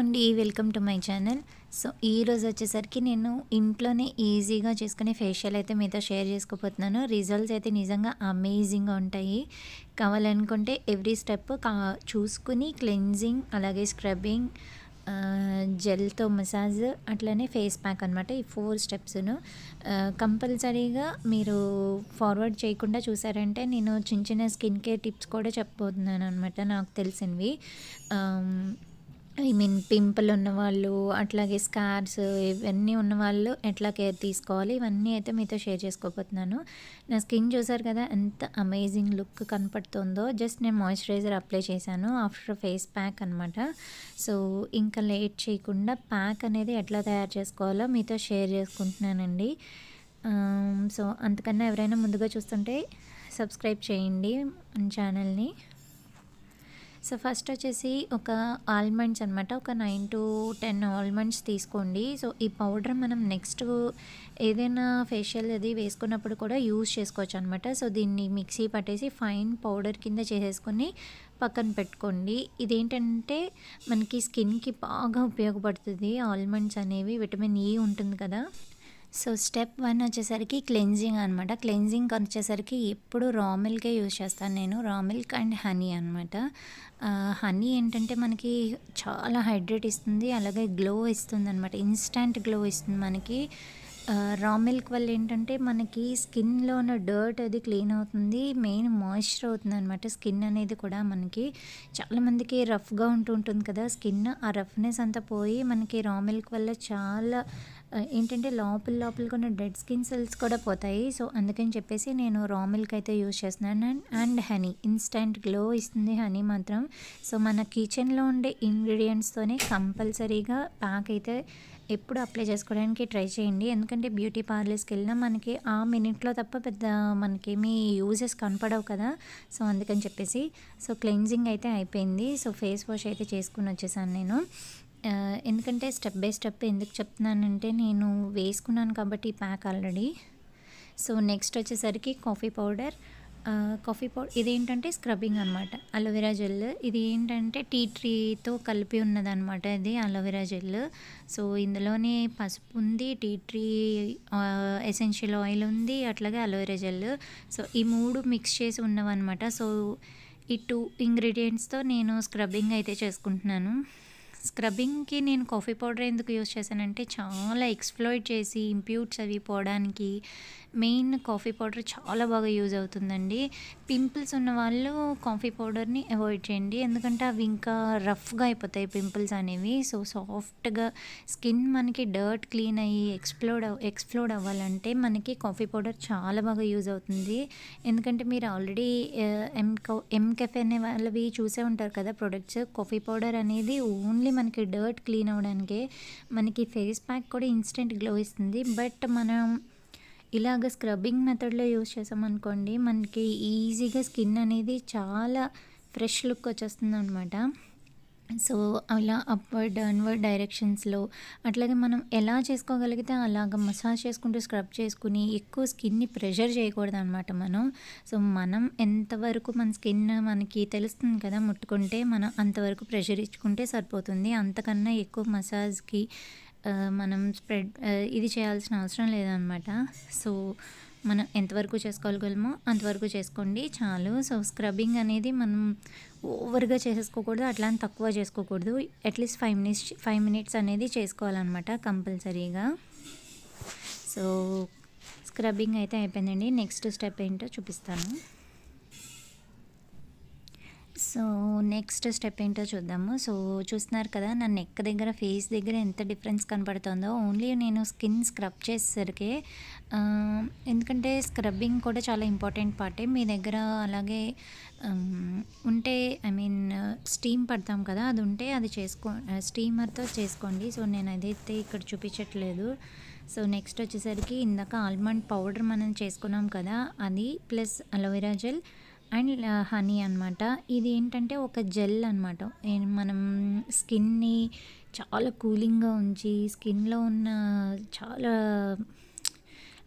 అండి welcome to my channel so ఈరోజు వచ్చేసరికి నేను ఇంట్లోనే ఈజీగా చేసుకునే ఫేషియల్ అయితే మీతో షేర్ చేసుకోబోతున్నాను రిజల్ట్స్ అయితే నిజంగా అమేజింగ్గా ఉంటాయి కావాలనుకుంటే ఎవ్రీ స్టెప్ కా చూసుకుని క్లెన్జింగ్ అలాగే స్క్రబ్బింగ్ జెల్తో మసాజ్ అట్లనే ఫేస్ ప్యాక్ అనమాట ఈ ఫోర్ స్టెప్స్ను కంపల్సరీగా మీరు ఫార్వర్డ్ చేయకుండా చూసారంటే నేను చిన్న చిన్న స్కిన్ కేర్ టిప్స్ కూడా చెప్పబోతున్నాను అనమాట నాకు తెలిసినవి ఐ మీన్ పింపుల్ ఉన్నవాళ్ళు అట్లాగే స్కార్స్ ఇవన్నీ ఉన్నవాళ్ళు ఎట్లా కేర్ తీసుకోవాలి ఇవన్నీ అయితే మీతో షేర్ చేసుకోబోతున్నాను నా స్కిన్ చూసారు కదా ఎంత అమేజింగ్ లుక్ కనపడుతుందో జస్ట్ నేను మాయిశ్చరైజర్ అప్లై చేశాను ఆఫ్టర్ ఫేస్ ప్యాక్ అనమాట సో ఇంకా లేట్ చేయకుండా ప్యాక్ అనేది ఎట్లా తయారు చేసుకోవాలో మీతో షేర్ చేసుకుంటున్నానండి సో um, అంతకన్నా ఎవరైనా ముందుగా చూస్తుంటే సబ్స్క్రైబ్ చేయండి మన ఛానల్ని సో ఫస్ట్ వచ్చేసి ఒక ఆల్మండ్స్ అనమాట ఒక నైన్ టు టెన్ ఆల్మండ్స్ తీసుకోండి సో ఈ పౌడర్ మనం నెక్స్ట్ ఏదైనా ఫేషియల్ అది వేసుకున్నప్పుడు కూడా యూజ్ చేసుకోవచ్చు అనమాట సో దీన్ని మిక్సీ పట్టేసి ఫైన్ పౌడర్ కింద చేసేసుకొని పక్కన పెట్టుకోండి ఇదేంటంటే మనకి స్కిన్కి బాగా ఉపయోగపడుతుంది ఆల్మండ్స్ అనేవి విటమిన్ ఈ e ఉంటుంది కదా సో స్టెప్ వన్ వచ్చేసరికి క్లెన్జింగ్ అనమాట క్లెన్జింగ్ వచ్చేసరికి ఎప్పుడు రా మిల్కే యూజ్ చేస్తాను నేను రా మిల్క్ అండ్ హనీ అనమాట హనీ ఏంటంటే మనకి చాలా హైడ్రేట్ ఇస్తుంది అలాగే గ్లో ఇస్తుంది అనమాట ఇన్స్టంట్ గ్లో ఇస్తుంది మనకి రా మిల్క్ వల్ల ఏంటంటే మనకి స్కిన్లో ఉన్న డర్ట్ అది క్లీన్ అవుతుంది మెయిన్ మాయిశ్చర్ అవుతుంది అనమాట స్కిన్ అనేది కూడా మనకి చాలామందికి రఫ్గా ఉంటుంటుంది ఉంటుంది కదా స్కిన్ ఆ రఫ్నెస్ అంతా పోయి మనకి రా మిల్క్ వల్ల చాలా ఏంటంటే లోపల లోపల కొన్ని డెడ్ స్కిన్ సెల్స్ కూడా పోతాయి సో అందుకని చెప్పేసి నేను రా మిల్క్ అయితే యూజ్ చేస్తున్నాను and and honey instant glow ఇస్తుంది హనీ మాత్రం సో మన కిచెన్లో ఉండే ఇంగ్రీడియంట్స్తోనే కంపల్సరీగా ప్యాక్ అయితే ఎప్పుడు అప్లై చేసుకోవడానికి ట్రై చేయండి ఎందుకంటే బ్యూటీ పార్లర్స్కి వెళ్ళినా మనకి ఆ మినిట్లో తప్ప పెద్ద మనకి మీ యూజెస్ కనపడవు కదా సో అందుకని చెప్పేసి సో క్లెన్జింగ్ అయితే అయిపోయింది సో ఫేస్ వాష్ అయితే చేసుకుని వచ్చేసాను నేను ఎందుకంటే స్టెప్ బై స్టెప్ ఎందుకు చెప్తున్నానంటే నేను వేసుకున్నాను కాబట్టి ప్యాక్ ఆల్రెడీ సో నెక్స్ట్ వచ్చేసరికి కాఫీ పౌడర్ కాఫీ పౌడర్ ఇదేంటంటే స్క్రబ్బింగ్ అనమాట అలోవెరా జెల్ ఇది ఏంటంటే టీ ట్రీతో కలిపి ఉన్నదనమాట ఇది అలోవెరా జెల్ సో ఇందులోనే పసుపు ఉంది టీ ట్రీ ఎసెన్షియల్ ఆయిల్ ఉంది అట్లాగే అలోవెరా జెల్ సో ఈ మూడు మిక్స్ చేసి ఉన్నవన్నమాట సో ఈ టూ ఇంగ్రీడియంట్స్తో నేను స్క్రబ్బింగ్ అయితే చేసుకుంటున్నాను స్క్రబ్బింగ్కి నేను కాఫీ పౌడర్ ఎందుకు యూస్ చేశానంటే చాలా ఎక్స్ప్లోయిట్ చేసి ఇంప్యూట్స్ అవి పోవడానికి మెయిన్ కాఫీ పౌడర్ చాలా బాగా యూజ్ అవుతుందండి పింపుల్స్ ఉన్న వాళ్ళు కాఫీ పౌడర్ని అవాయిడ్ చేయండి ఎందుకంటే అవి ఇంకా రఫ్గా అయిపోతాయి పింపుల్స్ అనేవి సో సాఫ్ట్గా స్కిన్ మనకి డర్ట్ క్లీన్ అయ్యి ఎక్స్ప్లోడ్ ఎక్స్ప్లోడ్ అవ్వాలంటే మనకి కాఫీ పౌడర్ చాలా బాగా యూజ్ అవుతుంది ఎందుకంటే మీరు ఆల్రెడీ ఎం ఎం కెఫే అనే వాళ్ళవి చూసే ఉంటారు కదా ప్రొడక్ట్స్ కాఫీ పౌడర్ అనేది ఓన్లీ మనకి డర్ట్ క్లీన్ అవ్వడానికే మనకి ఫేస్ ప్యాక్ కూడా ఇన్స్టెంట్ గ్లో ఇస్తుంది బట్ మనం ఇలాగ స్క్రబ్బింగ్ మెథడ్లో యూస్ చేసామనుకోండి మనకి ఈజీగా స్కిన్ అనేది చాలా ఫ్రెష్ లుక్ వచ్చేస్తుంది అనమాట సో అలా అప్వర్డ్ అన్వర్డ్ డైరెక్షన్స్లో అట్లాగే మనం ఎలా చేసుకోగలిగితే అలాగ మసాజ్ చేసుకుంటూ స్క్రబ్ చేసుకుని ఎక్కువ స్కిన్ని ప్రెషర్ చేయకూడదు అనమాట మనం సో మనం ఎంతవరకు మన స్కిన్ మనకి తెలుస్తుంది కదా ముట్టుకుంటే మనం అంతవరకు ప్రెషర్ ఇచ్చుకుంటే సరిపోతుంది అంతకన్నా ఎక్కువ మసాజ్కి మనం స్ప్రెడ్ ఇది చేయాల్సిన అవసరం లేదనమాట సో మనం ఎంతవరకు చేసుకోగలమో అంతవరకు చేసుకోండి చాలు సో స్క్రబ్బింగ్ అనేది మనం ఓవర్గా చేసేసుకోకూడదు అట్లా తక్కువ చేసుకోకూడదు at least five minutes five minutes అనేది చేసుకోవాలన్నమాట కంపల్సరీగా సో స్క్రబ్బింగ్ అయితే అయిపోయిందండి నెక్స్ట్ స్టెప్ ఏంటో చూపిస్తాను సో నెక్స్ట్ స్టెప్ ఏంటో చూద్దాము సో చూస్తున్నారు కదా నా నెక్ దగ్గర ఫేస్ దగ్గర ఎంత డిఫరెన్స్ కనపడుతుందో ఓన్లీ నేను స్కిన్ స్క్రబ్ చేసేసరికి ఎందుకంటే స్క్రబ్బింగ్ కూడా చాలా ఇంపార్టెంట్ పార్టే మీ దగ్గర అలాగే ఉంటే ఐ మీన్ స్టీమ్ పడతాం కదా అది ఉంటే అది చేసుకో స్టీమర్తో చేసుకోండి సో నేను అదైతే ఇక్కడ చూపించట్లేదు సో నెక్స్ట్ వచ్చేసరికి ఇందాక ఆల్మండ్ పౌడర్ మనం చేసుకున్నాం కదా అది plus aloe vera gel and honey అనమాట ఇది ఏంటంటే ఒక జెల్ అనమాట మనం స్కిన్ని చాలా కూలింగ్గా ఉంచి స్కిన్లో ఉన్న చాలా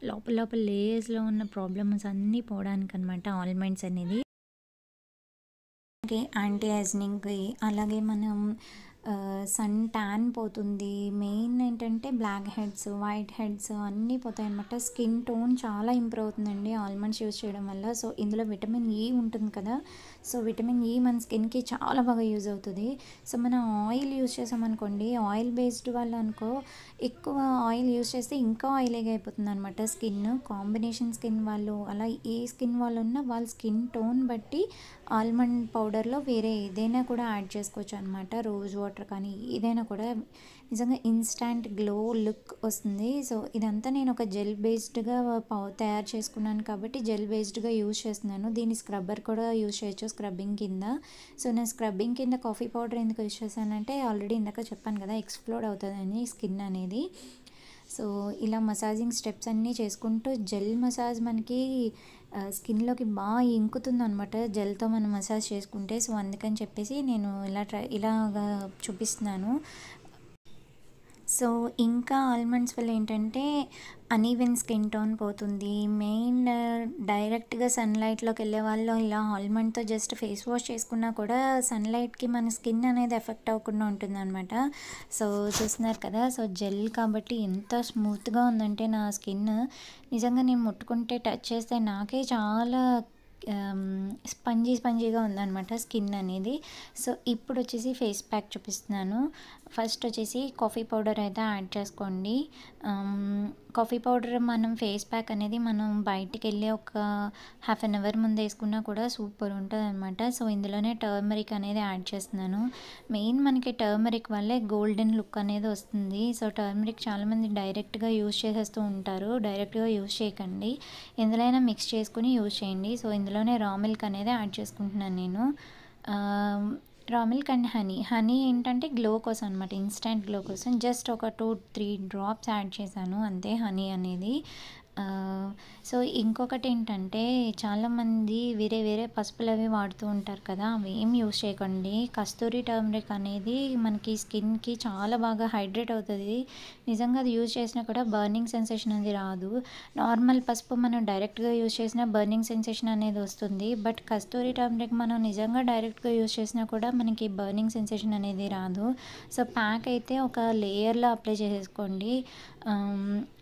లోపల లోపల లేయర్స్లో ఉన్న ప్రాబ్లమ్స్ అన్నీ పోవడానికి అనమాట ఆల్మండ్స్ అనేది అలాగే యాంటీ అలాగే మనం సన్ ట్యాన్ పోతుంది మెయిన్ ఏంటంటే బ్లాక్ హెడ్స్ వైట్ హెడ్స్ అన్నీ పోతాయి అనమాట స్కిన్ టోన్ చాలా ఇంప్రూవ్ అవుతుందండి ఆల్మండ్స్ యూజ్ చేయడం వల్ల సో ఇందులో విటమిన్ ఈ e ఉంటుంది కదా సో విటమిన్ ఈ మన స్కిన్కి చాలా బాగా యూజ్ అవుతుంది సో మనం ఆయిల్ యూజ్ చేసామనుకోండి ఆయిల్ బేస్డ్ వాళ్ళు అనుకో ఎక్కువ ఆయిల్ యూజ్ చేస్తే ఇంకా ఆయిలీగా అయిపోతుంది అనమాట స్కిన్ కాంబినేషన్ స్కిన్ వాళ్ళు అలా ఏ స్కిన్ వాళ్ళు ఉన్నా వాళ్ళ స్కిన్ టోన్ బట్టి ఆల్మండ్ పౌడర్లో వేరే ఏదైనా కూడా యాడ్ చేసుకోవచ్చు అనమాట రోజ్ వాటర్ కానీ ఏదైనా కూడా నిజంగా ఇన్స్టాంట్ గ్లో లుక్ వస్తుంది సో ఇదంతా నేను ఒక జెల్ బేస్డ్గా పౌ తయారు చేసుకున్నాను కాబట్టి జెల్ బేస్డ్గా యూజ్ చేస్తున్నాను దీని స్క్రబ్బర్ కూడా యూజ్ చేయొచ్చు స్క్రబ్బింగ్ కింద సో నేను స్క్రబ్బింగ్ కింద కాఫీ పౌడర్ ఎందుకు యూజ్ చేశానంటే ఆల్రెడీ ఇందాక చెప్పాను కదా ఎక్స్ప్లోర్ అవుతుందని స్కిన్ అనేది సో ఇలా మసాజింగ్ స్టెప్స్ అన్నీ చేసుకుంటూ జెల్ మసాజ్ మనకి స్కిన్లోకి బాగా ఇంకుతుంది అనమాట జెల్తో మనం మసాజ్ చేసుకుంటే సో అందుకని చెప్పేసి నేను ఇలా ట్రై ఇలాగా చూపిస్తున్నాను సో ఇంకా ఆల్మండ్స్ వల్ల ఏంటంటే అనీవెన్ స్కిన్ టోన్ పోతుంది మెయిన్ డైరెక్ట్గా సన్లైట్లోకి వెళ్ళే వాళ్ళు ఇలా ఆల్మండ్తో జస్ట్ ఫేస్ వాష్ చేసుకున్నా కూడా సన్లైట్కి మన స్కిన్ అనేది ఎఫెక్ట్ అవ్వకుండా ఉంటుంది అనమాట సో చూస్తున్నారు కదా సో జెల్ కాబట్టి ఎంత స్మూత్గా ఉందంటే నా స్కిన్ నిజంగా నేను ముట్టుకుంటే టచ్ చేస్తే నాకే చాలా స్పంజీ స్పంజీగా ఉందన్నమాట స్కిన్ అనేది సో ఇప్పుడు వచ్చేసి ఫేస్ ప్యాక్ చూపిస్తున్నాను ఫస్ట్ వచ్చేసి కాఫీ పౌడర్ అయితే యాడ్ చేసుకోండి కాఫీ పౌడర్ మనం ఫేస్ ప్యాక్ అనేది మనం బయటికి వెళ్ళి ఒక హాఫ్ అన్ అవర్ ముందు వేసుకున్నా కూడా సూపర్ ఉంటుంది అనమాట సో ఇందులోనే టర్మరిక్ అనేది యాడ్ చేస్తున్నాను మెయిన్ మనకి టర్మరిక్ వల్లే గోల్డెన్ లుక్ అనేది వస్తుంది సో టర్మరిక్ చాలామంది డైరెక్ట్గా యూజ్ చేసేస్తూ ఉంటారు డైరెక్ట్గా యూజ్ చేయకండి ఎందులోనైనా మిక్స్ చేసుకుని యూజ్ చేయండి సో ఇందులోనే రా మిల్క్ అనేది యాడ్ చేసుకుంటున్నాను నేను raw milk and honey honey ఏంటంటే గ్లో కోసం అనమాట ఇన్స్టెంట్ గ్లో కోసం జస్ట్ ఒక టూ త్రీ డ్రాప్స్ యాడ్ చేశాను అంతే హనీ అనేది సో ఇంకొకటి ఏంటంటే చాలామంది వేరే వేరే పసుపులు అవి వాడుతూ ఉంటారు కదా అవి ఏం యూస్ చేయకండి కస్తూరి టర్మరిక్ అనేది మనకి స్కిన్కి చాలా బాగా హైడ్రేట్ అవుతుంది నిజంగా అది యూజ్ చేసినా కూడా బర్నింగ్ సెన్సేషన్ అనేది రాదు నార్మల్ పసుపు మనం డైరెక్ట్గా యూజ్ చేసినా బర్నింగ్ సెన్సేషన్ అనేది వస్తుంది బట్ కస్తూరి టర్మరిక్ మనం నిజంగా డైరెక్ట్గా యూజ్ చేసినా కూడా మనకి బర్నింగ్ సెన్సేషన్ అనేది రాదు సో ప్యాక్ అయితే ఒక లేయర్లో అప్లై చేసేసుకోండి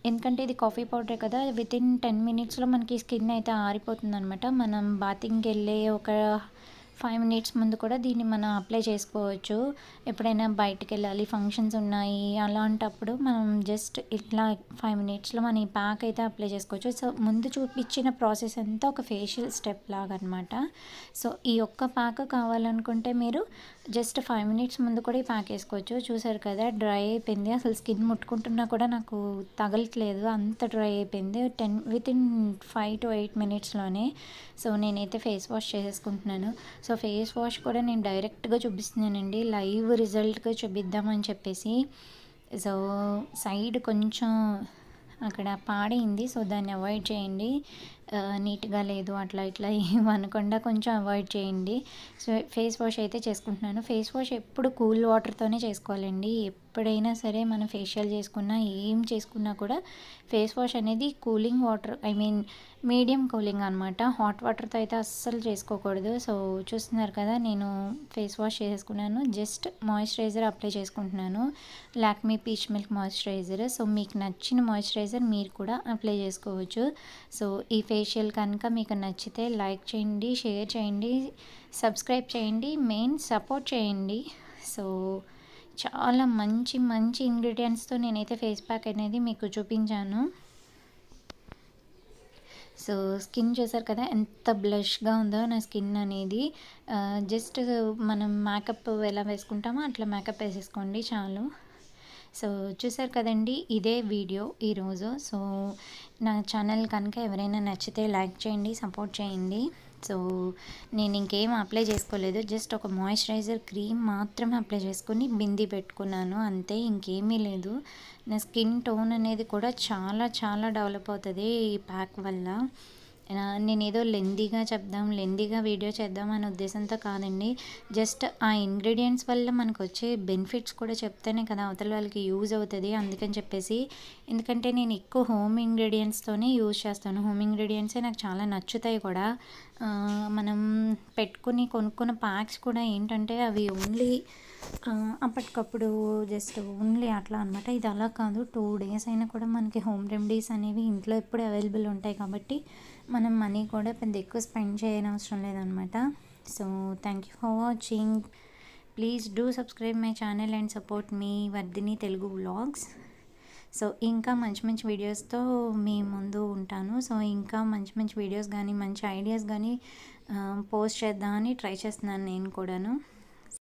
ఎందుకంటే ఇది కాఫీ పౌడరే కదా విత్ ఇన్ టెన్ మినిట్స్లో మనకి స్కిన్ అయితే ఆరిపోతుంది అనమాట మనం బాతింగ్కి వెళ్ళే ఒక ఫైవ్ మినిట్స్ ముందు కూడా దీన్ని మనం అప్లై చేసుకోవచ్చు ఎప్పుడైనా బయటకు వెళ్ళాలి ఫంక్షన్స్ ఉన్నాయి అలాంటప్పుడు మనం జస్ట్ ఇట్లా ఫైవ్ మినిట్స్లో మనం ఈ ప్యాక్ అయితే అప్లై చేసుకోవచ్చు సో ముందు చూపించిన ప్రాసెస్ అంతా ఒక ఫేషియల్ స్టెప్ లాగా అనమాట సో ఈ ఒక్క ప్యాక్ కావాలనుకుంటే మీరు జస్ట్ ఫైవ్ మినిట్స్ ముందు కూడా ఈ ప్యాక్ వేసుకోవచ్చు చూసారు కదా డ్రై అయిపోయింది అసలు స్కిన్ ముట్టుకుంటున్నా కూడా నాకు తగలట్లేదు అంత డ్రై అయిపోయింది ten within five to eight మినిట్స్లోనే సో నేనైతే ఫేస్ వాష్ చేసేసుకుంటున్నాను సో ఫేస్ వాష్ కూడా నేను డైరెక్ట్గా చూపిస్తున్నానండి లైవ్ రిజల్ట్గా చూపిద్దామని చెప్పేసి సో సైడ్ కొంచెం అక్కడ పాడైంది సో దాన్ని అవాయిడ్ చేయండి నీట్గా లేదు అట్లా ఇట్లా ఏమనకుండా కొంచెం అవాయిడ్ చేయండి సో ఫేస్ వాష్ అయితే చేసుకుంటున్నాను ఫేస్ వాష్ ఎప్పుడు కూల్ వాటర్తోనే చేసుకోవాలండి ఎప్పుడైనా సరే మనం ఫేషియల్ చేసుకున్నా ఏం చేసుకున్నా కూడా ఫేస్ వాష్ అనేది cooling water I mean medium cooling అనమాట హాట్ వాటర్తో అయితే అస్సలు చేసుకోకూడదు సో చూస్తున్నారు కదా నేను ఫేస్ వాష్ చేసుకున్నాను జస్ట్ మాయిశ్చరైజర్ అప్లై చేసుకుంటున్నాను Lakme peach milk moisturizer so మీకు నచ్చిన మాయిశ్చరైజర్ మీరు కూడా అప్లై చేసుకోవచ్చు సో ఈ ఫేస్ ఫేషియల్ కనుక మీకు నచ్చితే లైక్ చేయండి షేర్ చేయండి సబ్స్క్రైబ్ చేయండి మెయిన్ సపోర్ట్ చేయండి సో చాలా మంచి మంచి ఇంగ్రీడియంట్స్తో నేనైతే ఫేస్ ప్యాక్ అనేది మీకు చూపించాను సో స్కిన్ చూసారు కదా ఎంత బ్లష్గా ఉందో నా స్కిన్ అనేది జస్ట్ మనం మేకప్ ఎలా వేసుకుంటామో అట్లా మేకప్ వేసేసుకోండి చాలు సో చూసారు కదండి ఇదే వీడియో ఈరోజు సో నా ఛానల్ కనుక ఎవరైనా నచ్చితే లైక్ చేయండి సపోర్ట్ చేయండి సో నేను ఇంకేం అప్లై చేసుకోలేదు జస్ట్ ఒక మాయిశ్చరైజర్ క్రీమ్ మాత్రమే అప్లై చేసుకుని బింది పెట్టుకున్నాను అంతే ఇంకేమీ లేదు నా స్కిన్ టోన్ అనేది కూడా చాలా చాలా డెవలప్ అవుతుంది ఈ ప్యాక్ వల్ల నేను ఏదో లెందీగా చెప్దాం లెందీగా వీడియో చేద్దాం అనే ఉద్దేశంతో కాదండి జస్ట్ ఆ ఇంగ్రీడియంట్స్ వల్ల మనకు వచ్చే బెనిఫిట్స్ కూడా చెప్తేనే కదా అవతల వాళ్ళకి యూజ్ అవుతుంది అందుకని చెప్పేసి ఎందుకంటే నేను ఎక్కువ హోమ్ ఇంగ్రీడియంట్స్తోనే యూజ్ చేస్తాను హోమ్ ఇంగ్రీడియంట్సే నాకు చాలా నచ్చుతాయి కూడా మనం పెట్టుకుని కొనుక్కున్న ప్యాక్స్ కూడా ఏంటంటే అవి ఓన్లీ అప్పటికప్పుడు జస్ట్ ఓన్లీ అట్లా అనమాట ఇది అలా కాదు టూ డేస్ అయినా కూడా మనకి హోమ్ రెమెడీస్ అనేవి ఇంట్లో ఎప్పుడు అవైలబుల్ ఉంటాయి కాబట్టి మనం మనీ కూడా పెద్ద ఎక్కువ స్పెండ్ చేయనవసరం లేదనమాట so thank you for watching please do subscribe my channel and support మీ వర్ధిని తెలుగు వ్లాగ్స్ సో ఇంకా మంచి మంచి వీడియోస్తో మీ ముందు ఉంటాను సో ఇంకా మంచి మంచి వీడియోస్ కానీ మంచి ఐడియాస్ కానీ పోస్ట్ చేద్దామని ట్రై చేస్తున్నాను నేను కూడాను